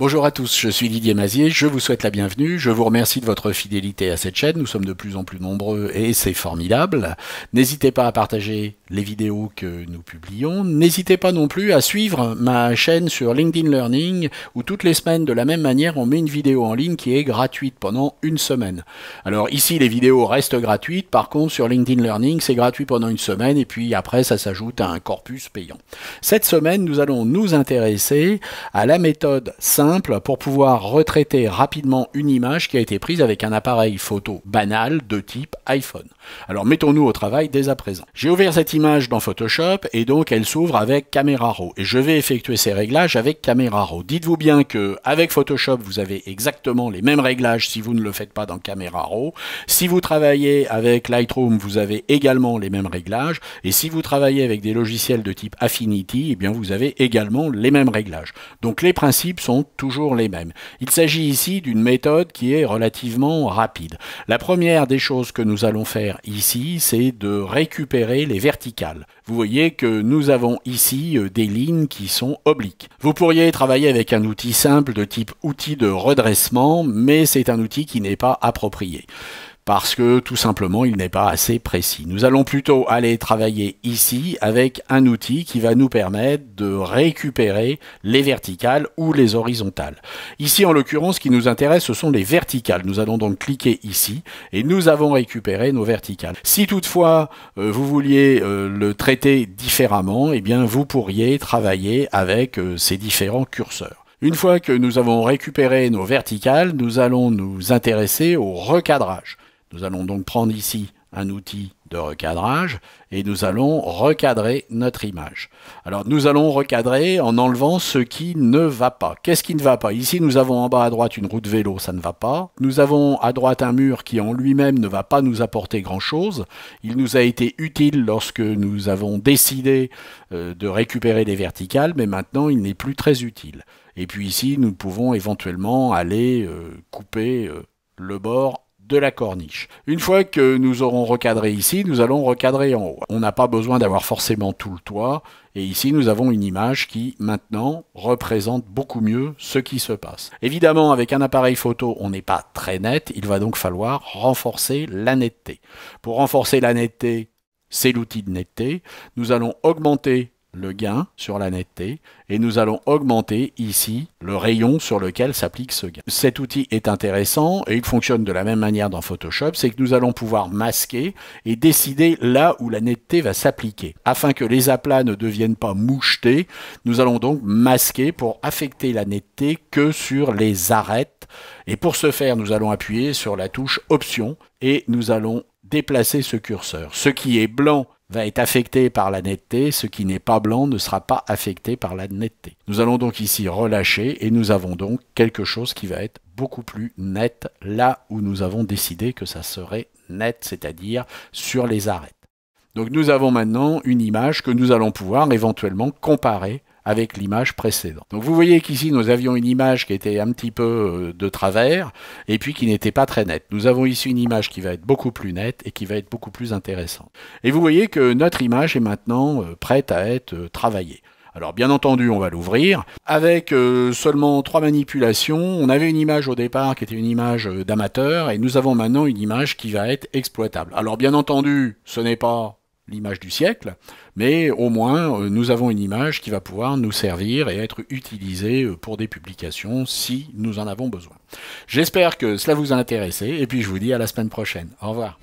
Bonjour à tous, je suis Didier Mazier, je vous souhaite la bienvenue, je vous remercie de votre fidélité à cette chaîne, nous sommes de plus en plus nombreux et c'est formidable. N'hésitez pas à partager les vidéos que nous publions, n'hésitez pas non plus à suivre ma chaîne sur LinkedIn Learning où toutes les semaines de la même manière on met une vidéo en ligne qui est gratuite pendant une semaine. Alors ici les vidéos restent gratuites, par contre sur LinkedIn Learning c'est gratuit pendant une semaine et puis après ça s'ajoute à un corpus payant. Cette semaine nous allons nous intéresser à la méthode 5 pour pouvoir retraiter rapidement une image qui a été prise avec un appareil photo banal de type iPhone. Alors mettons-nous au travail dès à présent. J'ai ouvert cette image dans Photoshop et donc elle s'ouvre avec Camera Raw et je vais effectuer ces réglages avec Camera Raw. Dites-vous bien que avec Photoshop vous avez exactement les mêmes réglages si vous ne le faites pas dans Camera Raw. Si vous travaillez avec Lightroom vous avez également les mêmes réglages et si vous travaillez avec des logiciels de type Affinity eh bien vous avez également les mêmes réglages. Donc les principes sont toujours les mêmes. Il s'agit ici d'une méthode qui est relativement rapide. La première des choses que nous allons faire ici, c'est de récupérer les verticales. Vous voyez que nous avons ici euh, des lignes qui sont obliques. Vous pourriez travailler avec un outil simple de type outil de redressement, mais c'est un outil qui n'est pas approprié parce que tout simplement il n'est pas assez précis. Nous allons plutôt aller travailler ici avec un outil qui va nous permettre de récupérer les verticales ou les horizontales. Ici en l'occurrence ce qui nous intéresse ce sont les verticales. Nous allons donc cliquer ici et nous avons récupéré nos verticales. Si toutefois euh, vous vouliez euh, le traiter différemment, eh bien vous pourriez travailler avec euh, ces différents curseurs. Une fois que nous avons récupéré nos verticales, nous allons nous intéresser au recadrage. Nous allons donc prendre ici un outil de recadrage et nous allons recadrer notre image. Alors nous allons recadrer en enlevant ce qui ne va pas. Qu'est-ce qui ne va pas Ici nous avons en bas à droite une route de vélo, ça ne va pas. Nous avons à droite un mur qui en lui-même ne va pas nous apporter grand-chose. Il nous a été utile lorsque nous avons décidé euh, de récupérer les verticales, mais maintenant il n'est plus très utile. Et puis ici nous pouvons éventuellement aller euh, couper euh, le bord de la corniche. Une fois que nous aurons recadré ici, nous allons recadrer en haut. On n'a pas besoin d'avoir forcément tout le toit. Et ici, nous avons une image qui, maintenant, représente beaucoup mieux ce qui se passe. Évidemment, avec un appareil photo, on n'est pas très net. Il va donc falloir renforcer la netteté. Pour renforcer la netteté, c'est l'outil de netteté. Nous allons augmenter le gain sur la netteté et nous allons augmenter ici le rayon sur lequel s'applique ce gain. Cet outil est intéressant et il fonctionne de la même manière dans Photoshop, c'est que nous allons pouvoir masquer et décider là où la netteté va s'appliquer. Afin que les aplats ne deviennent pas mouchetés, nous allons donc masquer pour affecter la netteté que sur les arêtes et pour ce faire nous allons appuyer sur la touche Option et nous allons déplacer ce curseur. Ce qui est blanc va être affecté par la netteté, ce qui n'est pas blanc ne sera pas affecté par la netteté. Nous allons donc ici relâcher et nous avons donc quelque chose qui va être beaucoup plus net là où nous avons décidé que ça serait net, c'est-à-dire sur les arêtes. Donc nous avons maintenant une image que nous allons pouvoir éventuellement comparer avec l'image précédente. Donc vous voyez qu'ici nous avions une image qui était un petit peu euh, de travers et puis qui n'était pas très nette. Nous avons ici une image qui va être beaucoup plus nette et qui va être beaucoup plus intéressante. Et vous voyez que notre image est maintenant euh, prête à être euh, travaillée. Alors bien entendu, on va l'ouvrir. Avec seulement trois manipulations, on avait une image au départ qui était une image d'amateur et nous avons maintenant une image qui va être exploitable. Alors bien entendu, ce n'est pas l'image du siècle, mais au moins euh, nous avons une image qui va pouvoir nous servir et être utilisée euh, pour des publications si nous en avons besoin. J'espère que cela vous a intéressé et puis je vous dis à la semaine prochaine. Au revoir.